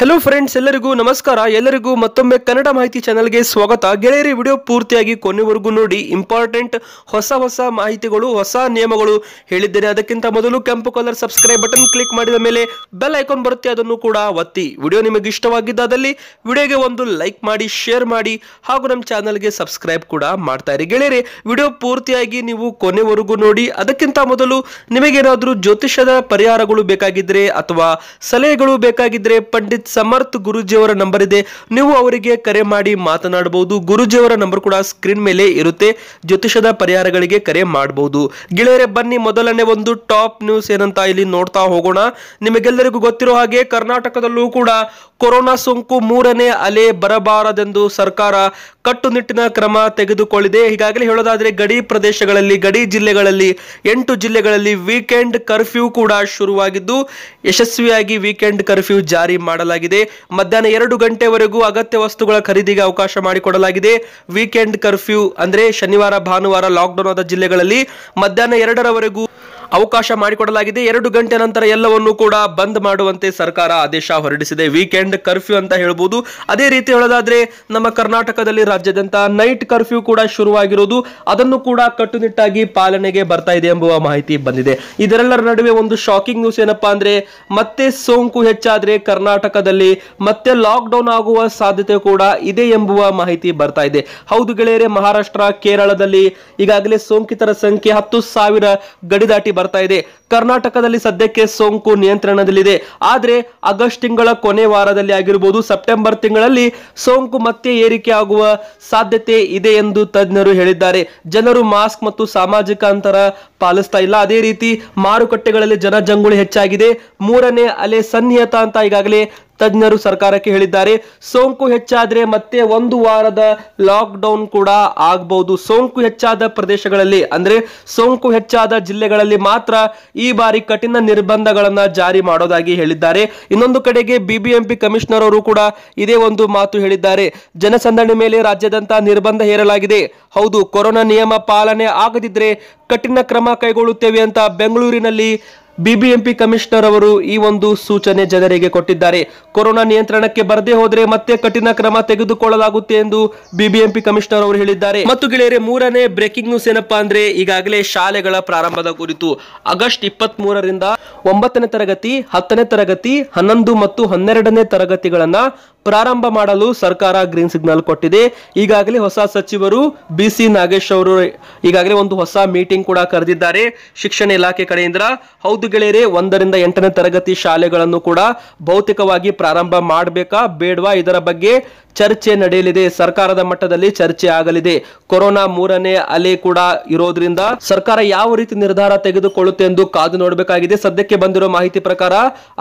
hello friends ಎಲ್ಲರಿಗೂ ನಮಸ್ಕಾರ ಎಲ್ಲರಿಗೂ ಮತ್ತೊಮ್ಮೆ ಕನ್ನಡ ಮಾಹಿತಿ ಚಾನಲ್ಗೆ ಸ್ವಾಗತ ಗೆಳೆಯರಿ ವಿಡಿಯೋ ಪೂರ್ತಿಯಾಗಿ ಕೊನೆವರೆಗೂ ನೋಡಿ ಇಂಪಾರ್ಟೆಂಟ್ ಹೊಸ ಹೊಸ ಮಾಹಿತಿಗಳು ಹೊಸ ನಿಯಮಗಳು ಹೇಳಿದ್ದೇನೆ ಅದಕ್ಕಿಂತ ಮೊದಲು ಕೆಂಪು ಕಲರ್ ಸಬ್ಸ್ಕ್ರೈಬ್ ಬಟನ್ ಕ್ಲಿಕ್ ಮಾಡಿದ ಮೇಲೆ ಬೆಲ್ ಐಕಾನ್ ಬರುತ್ತೆ ಅದನ್ನು ಕೂಡ ಒತ್ತಿ ವಿಡಿಯೋ ನಿಮಗೆ ಇಷ್ಟವಾಗಿದ್ದಾದಲ್ಲಿ ವಿಡಿಯೋಗೆ ಒಂದು ಲೈಕ್ ಮಾಡಿ ಶೇರ್ ಮಾಡಿ ಹಾಗೂ ನಮ್ಮ ಚಾನಲ್ಗೆ ಸಬ್ಸ್ಕ್ರೈಬ್ ಕೂಡ ಮಾಡ್ತಾ ಇರಿ ಗೆಳೆಯರಿ ವಿಡಿಯೋ ಪೂರ್ತಿಯಾಗಿ ನೀವು ಕೊನೆವರೆಗೂ ನೋಡಿ ಅದಕ್ಕಿಂತ ಮೊದಲು ನಿಮಗೇನಾದರೂ ಜ್ಯೋತಿಷ್ಯದ ಪರಿಹಾರಗಳು ಬೇಕಾಗಿದ್ರೆ ಅಥವಾ ಸಲಹೆಗಳು ಬೇಕಾಗಿದ್ರೆ ಪಂಡಿತ್ ಸಮರ್ಥ್ ಗುರುಜಿಯವರ ನಂಬರ್ ಇದೆ ನೀವು ಅವರಿಗೆ ಕರೆ ಮಾಡಿ ಮಾತನಾಡಬಹುದು ಗುರುಜಿಯವರ ನಂಬರ್ ಕೂಡ ಸ್ಕ್ರೀನ್ ಮೇಲೆ ಇರುತ್ತೆ ಜ್ಯೋತಿಷದ ಪರಿಹಾರಗಳಿಗೆ ಕರೆ ಮಾಡಬಹುದು ಗೆಳೆಯರೆ ಬನ್ನಿ ಮೊದಲನೇ ಒಂದು ಟಾಪ್ ನ್ಯೂಸ್ ಏನಂತ ಇಲ್ಲಿ ನೋಡ್ತಾ ಹೋಗೋಣ ನಿಮಗೆಲ್ಲರಿಗೂ ಗೊತ್ತಿರೋ ಹಾಗೆ ಕರ್ನಾಟಕದಲ್ಲೂ ಕೂಡ ಕೊರೋನಾ ಸೋಂಕು ಮೂರನೇ ಅಲೆ ಬರಬಾರದೆಂದು ಸರ್ಕಾರ ಕಟ್ಟುನಿಟ್ಟಿನ ಕ್ರಮ ತೆಗೆದುಕೊಳ್ಳಿದೆ ಈಗಾಗಲೇ ಹೇಳೋದಾದ್ರೆ ಗಡಿ ಪ್ರದೇಶಗಳಲ್ಲಿ ಗಡಿ ಜಿಲ್ಲೆಗಳಲ್ಲಿ ಎಂಟು ಜಿಲ್ಲೆಗಳಲ್ಲಿ ವೀಕೆಂಡ್ ಕರ್ಫ್ಯೂ ಕೂಡ ಶುರುವಾಗಿದ್ದು ಯಶಸ್ವಿಯಾಗಿ ವೀಕೆಂಡ್ ಕರ್ಫ್ಯೂ ಜಾರಿ ಜಾರಿ ಮಾಡಲಾಗಿದೆ ಮಧ್ಯಾಹ್ನ ಎರಡು ಗಂಟೆವರೆಗೂ ಅಗತ್ಯ ವಸ್ತುಗಳ ಖರೀದಿಗೆ ಅವಕಾಶ ಮಾಡಿಕೊಡಲಾಗಿದೆ ವೀಕೆಂಡ್ ಕರ್ಫ್ಯೂ ಅಂದ್ರೆ ಶನಿವಾರ ಭಾನುವಾರ ಲಾಕ್ಡೌನ್ ಆದ ಜಿಲ್ಲೆಗಳಲ್ಲಿ ಮಧ್ಯಾಹ್ನ ಎರಡರವರೆಗೂ ಅವಕಾಶ ಮಾಡಿಕೊಡಲಾಗಿದೆ ಎರಡು ಗಂಟೆ ನಂತರ ಎಲ್ಲವನ್ನೂ ಕೂಡ ಬಂದ್ ಮಾಡುವಂತೆ ಸರ್ಕಾರ ಆದೇಶ ಹೊರಡಿಸಿದೆ ವೀಕೆಂಡ್ ಕರ್ಫ್ಯೂ ಅಂತ ಹೇಳಬಹುದು ಅದೇ ರೀತಿ ಹೇಳೋದಾದ್ರೆ ನಮ್ಮ ಕರ್ನಾಟಕದಲ್ಲಿ ರಾಜ್ಯಾದ್ಯಂತ ನೈಟ್ ಕರ್ಫ್ಯೂ ಕೂಡ ಶುರುವಾಗಿರುವುದು ಅದನ್ನು ಕೂಡ ಕಟ್ಟುನಿಟ್ಟಾಗಿ ಪಾಲನೆಗೆ ಬರ್ತಾ ಇದೆ ಎಂಬುವ ಮಾಹಿತಿ ಬಂದಿದೆ ಇದರೆಲ್ಲರ ನಡುವೆ ಒಂದು ಶಾಕಿಂಗ್ ನ್ಯೂಸ್ ಏನಪ್ಪಾ ಅಂದ್ರೆ ಮತ್ತೆ ಸೋಂಕು ಹೆಚ್ಚಾದ್ರೆ ಕರ್ನಾಟಕದಲ್ಲಿ ಮತ್ತೆ ಲಾಕ್ ಡೌನ್ ಆಗುವ ಸಾಧ್ಯತೆ ಕೂಡ ಇದೆ ಎಂಬುವ ಮಾಹಿತಿ ಬರ್ತಾ ಇದೆ ಹೌದು ಗೆಳೆಯರೆ ಮಹಾರಾಷ್ಟ್ರ ಕೇರಳದಲ್ಲಿ ಈಗಾಗಲೇ ಸೋಂಕಿತರ ಸಂಖ್ಯೆ ಹತ್ತು ಸಾವಿರ ಗಡಿದಾಟಿ ಬರ್ತಾ ಇದೆ ಕರ್ನಾಟಕದಲ್ಲಿ ಸದ್ಯಕ್ಕೆ ಸೋಂಕು ನಿಯಂತ್ರಣದಲ್ಲಿದೆ ಆದರೆ ಆಗಸ್ಟ್ ತಿಂಗಳ ಕೊನೆ ವಾರದಲ್ಲಿ ಆಗಿರಬಹುದು ಸೆಪ್ಟೆಂಬರ್ ತಿಂಗಳಲ್ಲಿ ಸೋಂಕು ಮತ್ತೆ ಏರಿಕೆ ಆಗುವ ಸಾಧ್ಯತೆ ಇದೆ ಎಂದು ತಜ್ಞರು ಹೇಳಿದ್ದಾರೆ ಜನರು ಮಾಸ್ಕ್ ಮತ್ತು ಸಾಮಾಜಿಕ ಅಂತರ ಪಾಲಿಸ್ತಾ ಇಲ್ಲ ಅದೇ ರೀತಿ ಮಾರುಕಟ್ಟೆಗಳಲ್ಲಿ ಜನಜಂಗುಳಿ ಹೆಚ್ಚಾಗಿದೆ ಮೂರನೇ ಅಲೆ ಸನ್ನಿಹಿತ ಅಂತ ಈಗಾಗಲೇ ತಜ್ಞರು ಸರ್ಕಾರಕ್ಕೆ ಹೇಳಿದ್ದಾರೆ ಸೋಂಕು ಹೆಚ್ಚಾದರೆ ಮತ್ತೆ ಒಂದು ವಾರದ ಲಾಕ್ ಡೌನ್ ಕೂಡ ಆಗಬಹುದು ಸೋಂಕು ಹೆಚ್ಚಾದ ಪ್ರದೇಶಗಳಲ್ಲಿ ಅಂದ್ರೆ ಸೋಂಕು ಹೆಚ್ಚಾದ ಜಿಲ್ಲೆಗಳಲ್ಲಿ ಮಾತ್ರ ಈ ಬಾರಿ ಕಠಿಣ ನಿರ್ಬಂಧಗಳನ್ನು ಜಾರಿ ಮಾಡೋದಾಗಿ ಹೇಳಿದ್ದಾರೆ ಇನ್ನೊಂದು ಕಡೆಗೆ ಬಿಬಿಎಂಪಿ ಕಮಿಷನರ್ ಅವರು ಕೂಡ ಇದೇ ಒಂದು ಮಾತು ಹೇಳಿದ್ದಾರೆ ಜನಸಂದಣಿ ಮೇಲೆ ರಾಜ್ಯದಂತ ನಿರ್ಬಂಧ ಹೇರಲಾಗಿದೆ ಹೌದು ಕೊರೋನಾ ನಿಯಮ ಪಾಲನೆ ಆಗದಿದ್ರೆ ಕಠಿಣ ಕ್ರಮ ಕೈಗೊಳ್ಳುತ್ತೇವೆ ಅಂತ ಬೆಂಗಳೂರಿನಲ್ಲಿ ಬಿಬಿಎಂಪಿ ಕಮಿಷನರ್ ಅವರು ಈ ಒಂದು ಸೂಚನೆ ಜನರಿಗೆ ಕೊಟ್ಟಿದ್ದಾರೆ ಕೊರೋನಾ ನಿಯಂತ್ರಣಕ್ಕೆ ಬರದೇ ಹೋದರೆ ಮತ್ತೆ ಕಠಿಣ ಕ್ರಮ ತೆಗೆದುಕೊಳ್ಳಲಾಗುತ್ತೆ ಎಂದು ಬಿಬಿಎಂಪಿ ಕಮಿಷನರ್ ಅವರು ಹೇಳಿದ್ದಾರೆ ಮತ್ತು ಗೆಳೆಯರೆ ಮೂರನೇ ಬ್ರೇಕಿಂಗ್ ನ್ಯೂಸ್ ಏನಪ್ಪಾ ಅಂದ್ರೆ ಈಗಾಗಲೇ ಶಾಲೆಗಳ ಪ್ರಾರಂಭದ ಕುರಿತು ಆಗಸ್ಟ್ ಇಪ್ಪತ್ತ್ ಮೂರರಿಂದ ಒಂಬತ್ತನೇ ತರಗತಿ ಹತ್ತನೇ ತರಗತಿ ಹನ್ನೊಂದು ಮತ್ತು ಹನ್ನೆರಡನೇ ತರಗತಿಗಳನ್ನ ಪ್ರಾರಂಭ ಮಾಡಲು ಸರ್ಕಾರ ಗ್ರೀನ್ ಸಿಗ್ನಲ್ ಕೊಟ್ಟಿದೆ ಈಗಾಗಲೇ ಹೊಸ ಸಚಿವರು ಬಿ ಸಿ ನಾಗೇಶ್ ಅವರು ಈಗಾಗಲೇ ಒಂದು ಹೊಸ ಮೀಟಿಂಗ್ ಕೂಡ ಕರೆದಿದ್ದಾರೆ ಶಿಕ್ಷಣ ಇಲಾಖೆ ಕಡೆಯಿಂದ ಹೌದು ಗೆಳೆಯರೇ ಒಂದರಿಂದ ಎಂಟನೇ ತರಗತಿ ಶಾಲೆಗಳನ್ನು ಕೂಡ ಭೌತಿಕವಾಗಿ ಪ್ರಾರಂಭ ಮಾಡಬೇಕಾ ಬೇಡವಾ ಇದರ ಬಗ್ಗೆ ಚರ್ಚೆ ನಡೆಯಲಿದೆ ಸರ್ಕಾರದ ಮಟ್ಟದಲ್ಲಿ ಚರ್ಚೆ ಆಗಲಿದೆ ಕೊರೋನಾ ಮೂರನೇ ಅಲೆ ಕೂಡ ಇರೋದ್ರಿಂದ ಸರ್ಕಾರ ಯಾವ ರೀತಿ ನಿರ್ಧಾರ ತೆಗೆದುಕೊಳ್ಳುತ್ತೆ ಎಂದು ಕಾದು ನೋಡಬೇಕಾಗಿದೆ ಸದ್ಯಕ್ಕೆ ಬಂದಿರುವ ಮಾಹಿತಿ ಪ್ರಕಾರ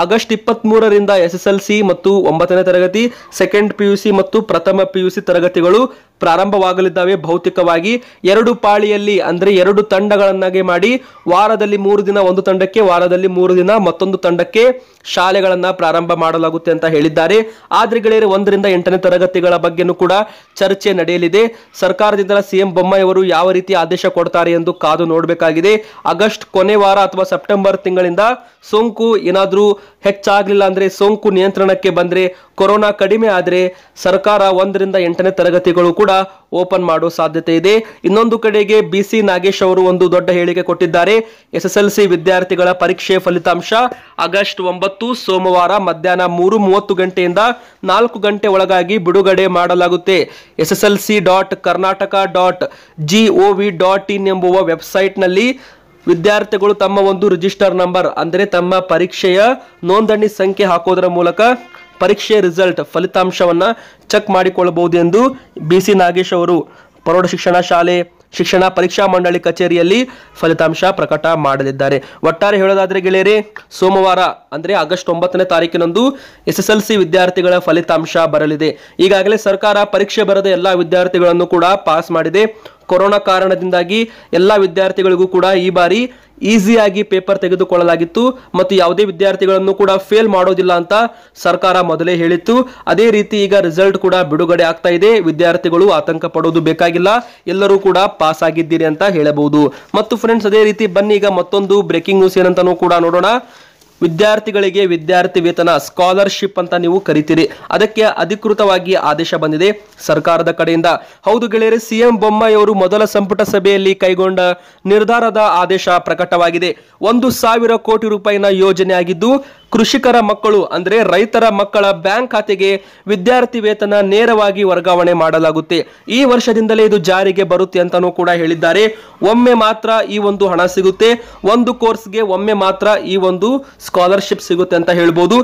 ಆಗಸ್ಟ್ ಇಪ್ಪತ್ತ್ ಮೂರರಿಂದ ಎಸ್ ಎಸ್ ಎಲ್ ಸಿ ಮತ್ತು ಒಂಬತ್ತನೇ ತರಗತಿ ಸೆಕೆಂಡ್ ಪಿ ಮತ್ತು ಪ್ರಥಮ ಪಿ ತರಗತಿಗಳು ಪ್ರಾರಂಭವಾಗಲಿದ್ದಾವೆ ಭೌತಿಕವಾಗಿ ಎರಡು ಪಾಳಿಯಲ್ಲಿ ಅಂದರೆ ಎರಡು ತಂಡಗಳನ್ನಾಗಿ ಮಾಡಿ ವಾರದಲ್ಲಿ ಮೂರು ದಿನ ಒಂದು ತಂಡಕ್ಕೆ ವಾರದಲ್ಲಿ ಮೂರು ದಿನ ಮತ್ತೊಂದು ತಂಡಕ್ಕೆ ಶಾಲೆಗಳನ್ನು ಪ್ರಾರಂಭ ಮಾಡಲಾಗುತ್ತೆ ಅಂತ ಹೇಳಿದ್ದಾರೆ ಆದ್ರೆ ಗೆಳೆಯರು ಒಂದರಿಂದ ಎಂಟನೇ ತರಗತಿಗಳ ಬಗ್ಗೆನೂ ಕೂಡ ಚರ್ಚೆ ನಡೆಯಲಿದೆ ಸರ್ಕಾರದಿಂದ ಸಿಎಂ ಬೊಮ್ಮಾಯಿಯವರು ಯಾವ ರೀತಿ ಆದೇಶ ಕೊಡ್ತಾರೆ ಎಂದು ಕಾದು ನೋಡಬೇಕಾಗಿದೆ ಆಗಸ್ಟ್ ಕೊನೆ ವಾರ ಅಥವಾ ಸೆಪ್ಟೆಂಬರ್ ತಿಂಗಳಿಂದ ಸೋಂಕು ಏನಾದರೂ ಹೆಚ್ಚಾಗಲಿಲ್ಲ ಅಂದರೆ ಸೋಂಕು ನಿಯಂತ್ರಣಕ್ಕೆ ಬಂದರೆ ಕೊರೋನಾ ಕಡಿಮೆ ಆದರೆ ಸರ್ಕಾರ ಒಂದರಿಂದ ಎಂಟನೇ ತರಗತಿಗಳು ಕೂಡ ಕೂಡ ಓಪನ್ ಮಾಡೋ ಸಾಧ್ಯತೆ ಇದೆ ಇನ್ನೊಂದು ಕಡೆಗೆ ಬಿ ಸಿ ನಾಗೇಶ್ ಅವರು ಒಂದು ದೊಡ್ಡ ಹೇಳಿಕೆ ಕೊಟ್ಟಿದ್ದಾರೆ ಎಸ್ ಎಸ್ ಎಲ್ ಸಿ ವಿದ್ಯಾರ್ಥಿಗಳ ಪರೀಕ್ಷೆ ಫಲಿತಾಂಶ ಆಗಸ್ಟ್ ಒಂಬತ್ತು ಸೋಮವಾರ ಮಧ್ಯಾಹ್ನ ಮೂರು ಮೂವತ್ತು ಗಂಟೆಯಿಂದ ನಾಲ್ಕು ಗಂಟೆ ಒಳಗಾಗಿ ಬಿಡುಗಡೆ ಮಾಡಲಾಗುತ್ತೆ S C dot Karnataka dot G V dot in ಎಂಬುವ ವೆಬ್ಸೈಟ್ನಲ್ಲಿ ವಿದ್ಯಾರ್ಥಿಗಳು ತಮ್ಮ ಒಂದು ರಿಜಿಸ್ಟರ್ ನಂಬರ್ ಅಂದರೆ ತಮ್ಮ ಪರೀಕ್ಷೆಯ ನೋಂದಣಿ ಸಂಖ್ಯೆ ಹಾಕೋದರ ಮೂಲಕ ಪರೀಕ್ಷೆ ರಿಸಲ್ಟ್ ಫಲಿತಾಂಶವನ್ನು ಚೆಕ್ ಮಾಡಿಕೊಳ್ಳಬಹುದು ಎಂದು ಬಿ ಸಿ ನಾಗೇಶ್ ಅವರು ಪ್ರೌಢ ಶಿಕ್ಷಣ ಶಾಲೆ ಶಿಕ್ಷಣ ಪರೀಕ್ಷಾ ಮಂಡಳಿ ಕಚೇರಿಯಲ್ಲಿ ಫಲಿತಾಂಶ ಪ್ರಕಟ ಮಾಡಲಿದ್ದಾರೆ ಒಟ್ಟಾರೆ ಹೇಳೋದಾದರೆ ಗೆಳೆಯರೇ ಸೋಮವಾರ ಅಂದರೆ ಆಗಸ್ಟ್ ಒಂಬತ್ತನೇ ತಾರೀಕಿನಂದು ಎಸ್ ಎಸ್ ಎಲ್ ಸಿ ವಿದ್ಯಾರ್ಥಿಗಳ ಫಲಿತಾಂಶ ಬರಲಿದೆ ಈಗಾಗಲೇ ಸರ್ಕಾರ ಪರೀಕ್ಷೆ ಬರದ ಎಲ್ಲ ವಿದ್ಯಾರ್ಥಿಗಳನ್ನು ಕೂಡ ಪಾಸ್ ಮಾಡಿದೆ ಕೊರೋನಾ ಕಾರಣದಿಂದಾಗಿ ಎಲ್ಲ ವಿದ್ಯಾರ್ಥಿಗಳಿಗೂ ಕೂಡ ಈ ಬಾರಿ ಈಸಿಯಾಗಿ ಪೇಪರ್ ತೆಗೆದುಕೊಳ್ಳಲಾಗಿತ್ತು ಮತ್ತು ಯಾವುದೇ ವಿದ್ಯಾರ್ಥಿಗಳನ್ನು ಕೂಡ ಫೇಲ್ ಮಾಡೋದಿಲ್ಲ ಅಂತ ಸರ್ಕಾರ ಮೊದಲೇ ಹೇಳಿತ್ತು ಅದೇ ರೀತಿ ಈಗ ರಿಸಲ್ಟ್ ಕೂಡ ಬಿಡುಗಡೆ ಆಗ್ತಾ ಇದೆ ವಿದ್ಯಾರ್ಥಿಗಳು ಆತಂಕ ಪಡೋದು ಬೇಕಾಗಿಲ್ಲ ಎಲ್ಲರೂ ಕೂಡ ಪಾಸ್ ಆಗಿದ್ದೀರಿ ಅಂತ ಹೇಳಬಹುದು ಮತ್ತು ಫ್ರೆಂಡ್ಸ್ ಅದೇ ರೀತಿ ಬನ್ನಿ ಈಗ ಮತ್ತೊಂದು ಬ್ರೇಕಿಂಗ್ ನ್ಯೂಸ್ ಏನಂತಾನೂ ಕೂಡ ನೋಡೋಣ ವಿದ್ಯಾರ್ಥಿಗಳಿಗೆ ವಿದ್ಯಾರ್ಥಿ ವೇತನ ಸ್ಕಾಲರ್ಶಿಪ್ ಅಂತ ನೀವು ಕರಿತೀರಿ ಅದಕ್ಕೆ ಅಧಿಕೃತವಾಗಿ ಆದೇಶ ಬಂದಿದೆ ಸರ್ಕಾರದ ಕಡೆಯಿಂದ ಹೌದು ಗೆಳೆಯರೆ ಸಿಎಂ ಬೊಮ್ಮಾಯಿಯವರು ಮೊದಲ ಸಂಪುಟ ಸಭೆಯಲ್ಲಿ ಕೈಗೊಂಡ ನಿರ್ಧಾರದ ಆದೇಶ ಪ್ರಕಟವಾಗಿದೆ ಒಂದು ಸಾವಿರ ಕೋಟಿ ರೂಪಾಯಿನ ಯೋಜನೆ ಆಗಿದ್ದು ಕೃಷಿಕರ ಮಕ್ಕಳು ಅಂದರೆ ರೈತರ ಮಕ್ಕಳ ಬ್ಯಾಂಕ್ ಖಾತೆಗೆ ವಿದ್ಯಾರ್ಥಿ ವೇತನ ನೇರವಾಗಿ ವರ್ಗಾವಣೆ ಮಾಡಲಾಗುತ್ತೆ ಈ ವರ್ಷದಿಂದಲೇ ಇದು ಜಾರಿಗೆ ಬರುತ್ತೆ ಅಂತಾನೂ ಕೂಡ ಹೇಳಿದ್ದಾರೆ ಒಮ್ಮೆ ಮಾತ್ರ ಈ ಒಂದು ಹಣ ಸಿಗುತ್ತೆ ಒಂದು ಕೋರ್ಸ್ಗೆ ಒಮ್ಮೆ ಮಾತ್ರ ಈ ಒಂದು ಸ್ಕಾಲರ್ಶಿಪ್ ಸಿಗುತ್ತೆ ಅಂತ ಹೇಳ್ಬೋದು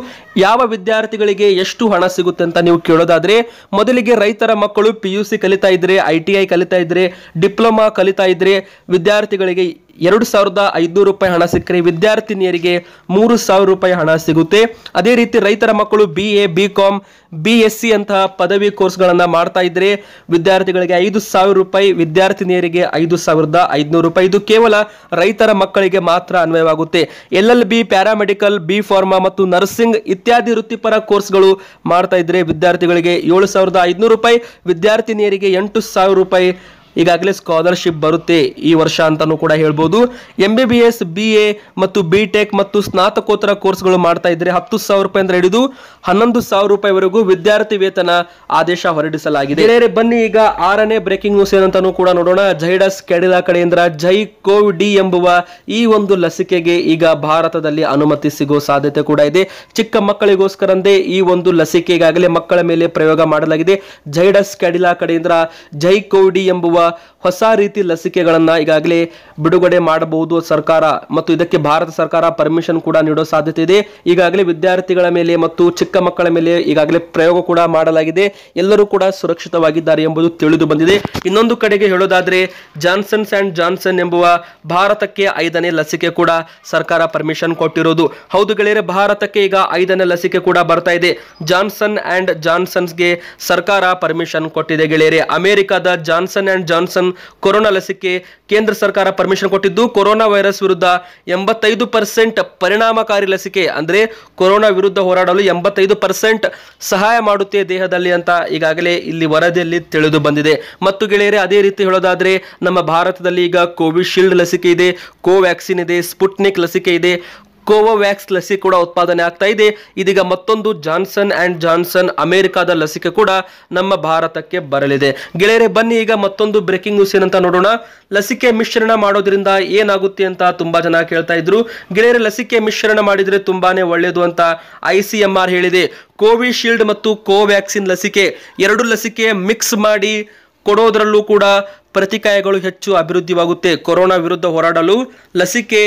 ಯಾವ ವಿದ್ಯಾರ್ಥಿಗಳಿಗೆ ಎಷ್ಟು ಹಣ ಸಿಗುತ್ತೆ ಅಂತ ನೀವು ಕೇಳೋದಾದ್ರೆ ಮೊದಲಿಗೆ ರೈತರ ಮಕ್ಕಳು ಪಿ ಯು ಸಿ ಕಲಿತಾ ಇದ್ರೆ ಐ ಟಿ ಐ ಕಲಿತಾ ಇದ್ರೆ ಡಿಪ್ಲೊಮಾ ಕಲಿತಾ ಇದ್ರೆ ವಿದ್ಯಾರ್ಥಿಗಳಿಗೆ ಎರಡು ಸಾವಿರದ ಐದುನೂರು ರೂಪಾಯಿ ಹಣ ಸಿಕ್ಕರೆ ವಿದ್ಯಾರ್ಥಿನಿಯರಿಗೆ ಮೂರು ಸಾವಿರ ರೂಪಾಯಿ ಹಣ ಸಿಗುತ್ತೆ ಅದೇ ರೀತಿ ರೈತರ ಮಕ್ಕಳು B A B com B S C ಅಂತಹ ಪದವಿ ಕೋರ್ಸ್ಗಳನ್ನು ಮಾಡ್ತಾ ಇದ್ರೆ ವಿದ್ಯಾರ್ಥಿಗಳಿಗೆ ಐದು ಸಾವಿರ ರೂಪಾಯಿ ವಿದ್ಯಾರ್ಥಿನಿಯರಿಗೆ ಐದು ಸಾವಿರದ ಐದುನೂರು ರೂಪಾಯಿ ಇದು ಕೇವಲ ರೈತರ ಮಕ್ಕಳಿಗೆ ಮಾತ್ರ ಅನ್ವಯವಾಗುತ್ತೆ L L B paramedical B pharma ಮತ್ತು ನರ್ಸಿಂಗ್ ಇತ್ಯಾದಿ ವೃತ್ತಿಪರ ಕೋರ್ಸ್ಗಳು ಮಾಡ್ತಾ ಇದ್ರೆ ವಿದ್ಯಾರ್ಥಿಗಳಿಗೆ ಏಳು ಸಾವಿರದ ಐದುನೂರು ರೂಪಾಯಿ ವಿದ್ಯಾರ್ಥಿನಿಯರಿಗೆ ಎಂಟು ಸಾವಿರ ರೂಪಾಯಿ ಈಗಾಗಲೇ ಸ್ಕಾಲರ್ಶಿಪ್ ಬರುತ್ತೆ ಈ ವರ್ಷ ಅಂತಾನೂ ಕೂಡ ಹೇಳ್ಬೋದು M B B S B A ಮತ್ತು ಬಿ ಟೆಕ್ ಮತ್ತು ಸ್ನಾತಕೋತ್ತರ ಕೋರ್ಸ್ಗಳು ಮಾಡ್ತಾ ಇದ್ರೆ ಹತ್ತು ಸಾವಿರ ರೂಪಾಯಿ ಅಂದ್ರೆ ಹಿಡಿದು ಹನ್ನೊಂದು ಸಾವಿರ ರೂಪಾಯಿವರೆಗೂ ವಿದ್ಯಾರ್ಥಿ ವೇತನ ಆದೇಶ ಹೊರಡಿಸಲಾಗಿದೆ ಬನ್ನಿ ಈಗ ಆರನೇ ಬ್ರೇಕಿಂಗ್ ನ್ಯೂಸ್ ಏನಂತಾನೂ ಕೂಡ ನೋಡೋಣ ಜೈಡಸ್ ಕೆಡಿಲಾ ಕಡೆಯಿಂದ ಜೈ ಕೋವ್ ಡಿ ಎಂಬುವ ಈ ಒಂದು ಲಸಿಕೆಗೆ ಈಗ ಭಾರತದಲ್ಲಿ ಅನುಮತಿ ಸಿಗುವ ಸಾಧ್ಯತೆ ಕೂಡ ಇದೆ ಚಿಕ್ಕ ಮಕ್ಕಳಿಗೋಸ್ಕರಂದೇ ಈ ಒಂದು ಲಸಿಕೆ ಈಗಾಗಲೇ ಮಕ್ಕಳ ಮೇಲೆ ಪ್ರಯೋಗ ಮಾಡಲಾಗಿದೆ ಜೈಡಸ್ ಕೆಡಿಲಾ ಕಡೆಯಿಂದ ಜೈ ಕೋವ್ ಡಿ ಎಂಬುವ ಹೊಸ ರೀತಿ ಲಸಿಕೆಗಳನ್ನು ಈಗಾಗಲೇ ಬಿಡುಗಡೆ ಮಾಡಬಹುದು ಸರ್ಕಾರ ಮತ್ತು ಇದಕ್ಕೆ ಭಾರತ ಸರ್ಕಾರ ಪರ್ಮಿಷನ್ ಕೂಡ ನೀಡೋ ಸಾಧ್ಯತೆ ಇದೆ ಈಗಾಗಲೇ ವಿದ್ಯಾರ್ಥಿಗಳ ಮೇಲೆ ಮತ್ತು ಚಿಕ್ಕ ಮಕ್ಕಳ ಮೇಲೆ ಈಗಾಗಲೇ ಪ್ರಯೋಗ ಕೂಡ ಮಾಡಲಾಗಿದೆ ಎಲ್ಲರೂ ಕೂಡ ಸುರಕ್ಷಿತವಾಗಿದ್ದಾರೆ ಎಂಬುದು ತಿಳಿದು ಬಂದಿದೆ ಇನ್ನೊಂದು ಕಡೆಗೆ ಹೇಳೋದಾದರೆ ಜಾನ್ಸನ್ಸ್ ಅಂಡ್ ಜಾನ್ಸನ್ ಎಂಬುವ ಭಾರತಕ್ಕೆ ಐದನೇ ಲಸಿಕೆ ಕೂಡ ಸರ್ಕಾರ ಪರ್ಮಿಷನ್ ಕೊಟ್ಟಿರೋದು ಹೌದು ಗೆಳೆಯರೆ ಭಾರತಕ್ಕೆ ಈಗ ಐದನೇ ಲಸಿಕೆ ಕೂಡ ಬರ್ತಾ ಇದೆ ಜಾನ್ಸನ್ ಆ್ಯಂಡ್ ಜಾನ್ಸನ್ಸ್ಗೆ ಸರ್ಕಾರ ಪರ್ಮಿಷನ್ ಕೊಟ್ಟಿದೆ ಗೆಳೆಯರೆ ಅಮೆರಿಕದ ಜಾನ್ಸನ್ ಅಂಡ್ ಜಾನ್ಸನ್ ಕೊರೋನಾ ಲಸಿಕೆ ಕೇಂದ್ರ ಸರ್ಕಾರ ಪರ್ಮಿಷನ್ ಕೊಟ್ಟಿದ್ದು ಕೊರೋನಾ ವೈರಸ್ ವಿರುದ್ಧ ಎಂಬತ್ತೈದು ಪರ್ಸೆಂಟ್ ಪರಿಣಾಮಕಾರಿ ಲಸಿಕೆ ಅಂದರೆ ಕೊರೋನಾ ವಿರುದ್ಧ ಹೋರಾಡಲು ಎಂಬತ್ತೈದು ಪರ್ಸೆಂಟ್ ಸಹಾಯ ಮಾಡುತ್ತೆ ದೇಹದಲ್ಲಿ ಅಂತ ಈಗಾಗಲೇ ಇಲ್ಲಿ ವರದಿಯಲ್ಲಿ ತಿಳಿದು ಬಂದಿದೆ ಮತ್ತು ಗೆಳೆಯರೆ ಅದೇ ರೀತಿ ಹೇಳೋದಾದ್ರೆ ನಮ್ಮ ಭಾರತದಲ್ಲಿ ಈಗ ಕೋವಿಶೀಲ್ಡ್ ಲಸಿಕೆ ಇದೆ ಕೋವ್ಯಾಕ್ಸಿನ್ ಇದೆ ಸ್ಪುಟ್ನಿಕ್ ಲಸಿಕೆ ಇದೆ ಕೋವೋವ್ಯಾಕ್ಸ್ ಲಸಿಕೆ ಕೂಡ ಉತ್ಪಾದನೆ ಆಗ್ತಾ ಇದೆ ಇದೀಗ ಮತ್ತೊಂದು ಜಾನ್ಸನ್ ಅಂಡ್ ಜಾನ್ಸನ್ ಅಮೆರಿಕಾದ ಲಸಿಕೆ ಕೂಡ ನಮ್ಮ ಭಾರತಕ್ಕೆ ಬರಲಿದೆ ಗೆಳೆಯರೆ ಬನ್ನಿ ಈಗ ಮತ್ತೊಂದು ಬ್ರೇಕಿಂಗ್ ನ್ಯೂಸ್ ಏನಂತ ನೋಡೋಣ ಲಸಿಕೆ ಮಿಶ್ರಣ ಮಾಡೋದ್ರಿಂದ ಏನಾಗುತ್ತೆ ಅಂತ ತುಂಬಾ ಜನ ಕೇಳ್ತಾ ಇದ್ರು ಗೆಳೆಯರೆ ಲಸಿಕೆ ಮಿಶ್ರಣ ಮಾಡಿದ್ರೆ ತುಂಬಾನೇ ಒಳ್ಳೆಯದು ಅಂತ ಐ ಸಿ ಹೇಳಿದೆ ಕೋವಿಶೀಲ್ಡ್ ಮತ್ತು ಕೋವ್ಯಾಕ್ಸಿನ್ ಲಸಿಕೆ ಎರಡು ಲಸಿಕೆ ಮಿಕ್ಸ್ ಮಾಡಿ ಕೊಡೋದ್ರಲ್ಲೂ ಕೂಡ ಪ್ರತಿಕಾಯಗಳು ಹೆಚ್ಚು ಅಭಿವೃದ್ಧಿವಾಗುತ್ತೆ ಕೊರೋನಾ ವಿರುದ್ಧ ಹೋರಾಡಲು ಲಸಿಕೆ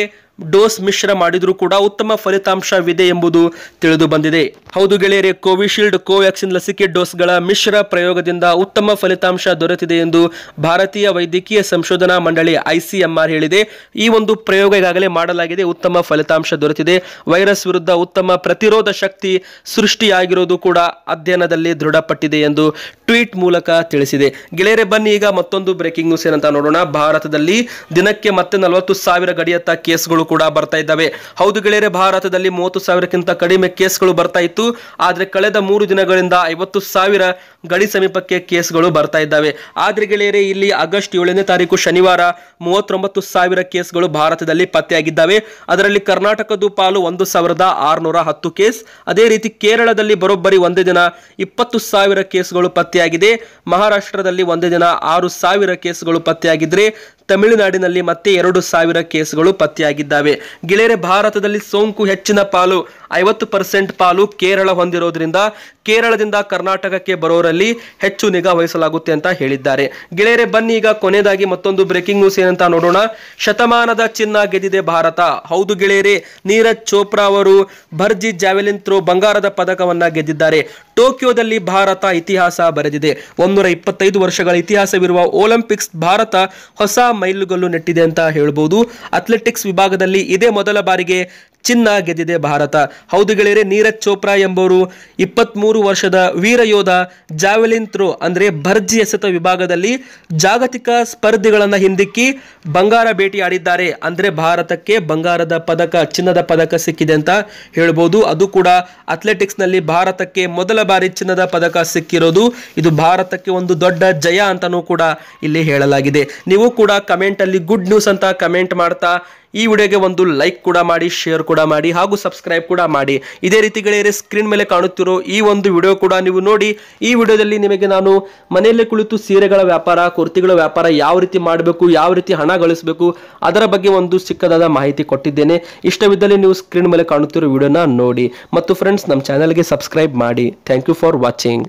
ಡೋಸ್ ಮಿಶ್ರ ಮಾಡಿದರೂ ಕೂಡ ಉತ್ತಮ ಫಲಿತಾಂಶವಿದೆ ಎಂಬುದು ತಿಳಿದು ಬಂದಿದೆ ಹೌದು ಗೆಳೆಯರೆ ಕೋವಿಶೀಲ್ಡ್ ಕೋವ್ಯಾಕ್ಸಿನ್ ಲಸಿಕೆ ಡೋಸ್ಗಳ ಮಿಶ್ರ ಪ್ರಯೋಗದಿಂದ ಉತ್ತಮ ಫಲಿತಾಂಶ ದೊರೆತಿದೆ ಎಂದು ಭಾರತೀಯ ವೈದ್ಯಕೀಯ ಸಂಶೋಧನಾ ಮಂಡಳಿ ಐಸಿಎಂಆರ್ ಹೇಳಿದೆ ಈ ಒಂದು ಪ್ರಯೋಗ ಈಗಾಗಲೇ ಮಾಡಲಾಗಿದೆ ಉತ್ತಮ ಫಲಿತಾಂಶ ದೊರೆತಿದೆ ವೈರಸ್ ವಿರುದ್ಧ ಉತ್ತಮ ಪ್ರತಿರೋಧ ಶಕ್ತಿ ಸೃಷ್ಟಿಯಾಗಿರುವುದು ಕೂಡ ಅಧ್ಯಯನದಲ್ಲಿ ದೃಢಪಟ್ಟಿದೆ ಎಂದು ಟ್ವೀಟ್ ಮೂಲಕ ತಿಳಿಸಿದೆ ಗೆಳೆಯರೆ ಬನ್ನಿ ಈಗ ಮತ್ತೊಂದು ಬ್ರೇಕಿಂಗ್ ನ್ಯೂಸ್ ಏನಂತ ನೋಡೋಣ ಭಾರತದಲ್ಲಿ ದಿನಕ್ಕೆ ಮತ್ತೆ ನಲವತ್ತು ಸಾವಿರ ಗಡಿಯತ್ತ ಕೇಸ್ಗಳು ಕೂಡ ಬರ್ತಾ ಇದ್ದಾವೆ ಹೌದು ಗೆಳೆಯರೆ ಭಾರತದಲ್ಲಿ ಮೂವತ್ತು ಸಾವಿರಕ್ಕಿಂತ ಕಡಿಮೆ ಕೇಸ್ಗಳು ಬರ್ತಾ ಇತ್ತು ಆದರೆ ಕಳೆದ ಮೂರು ದಿನಗಳಿಂದ ಐವತ್ತು ಸಾವಿರ ಗಡಿ ಸಮೀಪಕ್ಕೆ ಕೇಸ್ಗಳು ಬರ್ತಾ ಇದ್ದಾವೆ ಆದ್ರೆ ಗೆಳೆಯರೆ ಇಲ್ಲಿ ಆಗಸ್ಟ್ ಏಳನೇ ತಾರೀಕು ಶನಿವಾರ ಮೂವತ್ತೊಂಬತ್ತು ಸಾವಿರ ಕೇಸ್ಗಳು ಭಾರತದಲ್ಲಿ ಪತ್ತೆಯಾಗಿದ್ದಾವೆ ಅದರಲ್ಲಿ ಕರ್ನಾಟಕದ ಪಾಲು ಒಂದು ಸಾವಿರದ ಆರುನೂರ ಹತ್ತು ಕೇಸ್ ಅದೇ ರೀತಿ ಕೇರಳದಲ್ಲಿ ಬರೋಬ್ಬರಿ ಒಂದೇ ದಿನ ಇಪ್ಪತ್ತು ಸಾವಿರ ಕೇಸ್ಗಳು ಪತ್ತೆಯಾಗಿದೆ ಮಹಾರಾಷ್ಟ್ರದಲ್ಲಿ ಒಂದೇ ದಿನ ಆರು ಸಾವಿರ ಕೇಸ್ಗಳು ಪತ್ತೆಯಾಗಿದ್ರೆ ತಮಿಳುನಾಡಿನಲ್ಲಿ ಮತ್ತೆ ಎರಡು ಸಾವಿರ ಕೇಸ್ಗಳು ಪತ್ತೆಯಾಗಿದ್ದಾವೆ ಗೆಳೆಯರೆ ಭಾರತದಲ್ಲಿ ಸೋಂಕು ಹೆಚ್ಚಿನ ಪಾಲು ಐವತ್ತು ಪರ್ಸೆಂಟ್ ಪಾಲು ಕೇರಳ ಹೊಂದಿರೋದ್ರಿಂದ ಕೇರಳದಿಂದ ಕರ್ನಾಟಕಕ್ಕೆ ಬರೋರಲ್ಲಿ ಹೆಚ್ಚು ನಿಗಾ ವಹಿಸಲಾಗುತ್ತೆ ಅಂತ ಹೇಳಿದ್ದಾರೆ ಗೆಳೆಯರೆ ಬನ್ನಿ ಈಗ ಕೊನೆಯದಾಗಿ ಮತ್ತೊಂದು ಬ್ರೇಕಿಂಗ್ ನ್ಯೂಸ್ ಏನಂತ ನೋಡೋಣ ಶತಮಾನದ ಚಿನ್ನ ಗೆದ್ದಿದೆ ಭಾರತ ಹೌದು ಗೆಳೆಯರೆ ನೀರಜ್ ಚೋಪ್ರಾ ಅವರು ಭರ್ಜಿ ಜಾವೆಲಿನ್ ಥ್ರೋ ಬಂಗಾರದ ಪದಕವನ್ನ ಗೆದ್ದಿದ್ದಾರೆ ಟೋಕಿಯೋದಲ್ಲಿ ಭಾರತ ಇತಿಹಾಸ ಬರೆದಿದೆ ಒಂದೂರ ಇಪ್ಪತ್ತೈದು ವರ್ಷಗಳ ಇತಿಹಾಸವಿರುವ ಒಲಿಂಪಿಕ್ಸ್ ಭಾರತ ಹೊಸ ಮೈಲುಗಲ್ಲು ನೆಟ್ಟಿದೆ ಅಂತ ಹೇಳ್ಬೋದು ಅಥ್ಲೆಟಿಕ್ಸ್ ವಿಭಾಗದಲ್ಲಿ ಇದೇ ಮೊದಲ ಬಾರಿಗೆ ಚಿನ್ನ ಗೆದ್ದಿದೆ ಭಾರತ ಹೌದು ಗೆಳೆಯರೆ ನೀರಜ್ ಚೋಪ್ರಾ ಎಂಬವರು ಇಪ್ಪತ್ತ್ಮೂರು ವರ್ಷದ ವೀರ ಯೋಧ ಜಾವೆಲಿನ್ ಥ್ರೋ ಅಂದರೆ ಭರ್ಜಿ ಎಸೆತ ವಿಭಾಗದಲ್ಲಿ ಜಾಗತಿಕ ಸ್ಪರ್ಧೆಗಳನ್ನು ಹಿಂದಿಕ್ಕಿ ಬಂಗಾರ ಭೇಟಿ ಆಡಿದ್ದಾರೆ ಅಂದರೆ ಭಾರತಕ್ಕೆ ಬಂಗಾರದ ಪದಕ ಚಿನ್ನದ ಪದಕ ಸಿಕ್ಕಿದೆ ಅಂತ ಹೇಳ್ಬೋದು ಅದು ಕೂಡ ಅಥ್ಲೆಟಿಕ್ಸ್ನಲ್ಲಿ ಭಾರತಕ್ಕೆ ಮೊದಲ ಬಾರಿ ಚಿನ್ನದ ಪದಕ ಸಿಕ್ಕಿರೋದು ಇದು ಭಾರತಕ್ಕೆ ಒಂದು ದೊಡ್ಡ ಜಯ ಅಂತಲೂ ಕೂಡ ಇಲ್ಲಿ ಹೇಳಲಾಗಿದೆ ನೀವು ಕೂಡ ಕಮೆಂಟಲ್ಲಿ ಗುಡ್ ನ್ಯೂಸ್ ಅಂತ ಕಮೆಂಟ್ ಮಾಡ್ತಾ ಈ ವಿಡಿಯೋಗೆ ಒಂದು ಲೈಕ್ ಕೂಡ ಮಾಡಿ ಶೇರ್ ಕೂಡ ಮಾಡಿ ಹಾಗೂ ಸಬ್ಸ್ಕ್ರೈಬ್ ಕೂಡ ಮಾಡಿ ಇದೇ ರೀತಿ ಗೆಳೆಯರೆ ಸ್ಕ್ರೀನ್ ಮೇಲೆ ಕಾಣುತ್ತಿರೋ ಈ ಒಂದು ವಿಡಿಯೋ ಕೂಡ ನೀವು ನೋಡಿ ಈ ವಿಡಿಯೋದಲ್ಲಿ ನಿಮಗೆ ನಾನು ಮನೆಯಲ್ಲೇ ಕುಳಿತು ಸೀರೆಗಳ ವ್ಯಾಪಾರ ಕುರ್ತಿಗಳ ವ್ಯಾಪಾರ ಯಾವ ರೀತಿ ಮಾಡಬೇಕು ಯಾವ ರೀತಿ ಹಣ ಗಳಿಸಬೇಕು ಅದರ ಬಗ್ಗೆ ಒಂದು ಚಿಕ್ಕದಾದ ಮಾಹಿತಿ ಕೊಟ್ಟಿದ್ದೇನೆ ಇಷ್ಟವಿದ್ದಲ್ಲಿ ನೀವು ಸ್ಕ್ರೀನ್ ಮೇಲೆ ಕಾಣುತ್ತಿರೋ ವಿಡಿಯೋನ ನೋಡಿ ಮತ್ತು ಫ್ರೆಂಡ್ಸ್ ನಮ್ಮ ಚಾನಲ್ಗೆ ಸಬ್ಸ್ಕ್ರೈಬ್ ಮಾಡಿ ಥ್ಯಾಂಕ್ ಯು ಫಾರ್ ವಾಚಿಂಗ್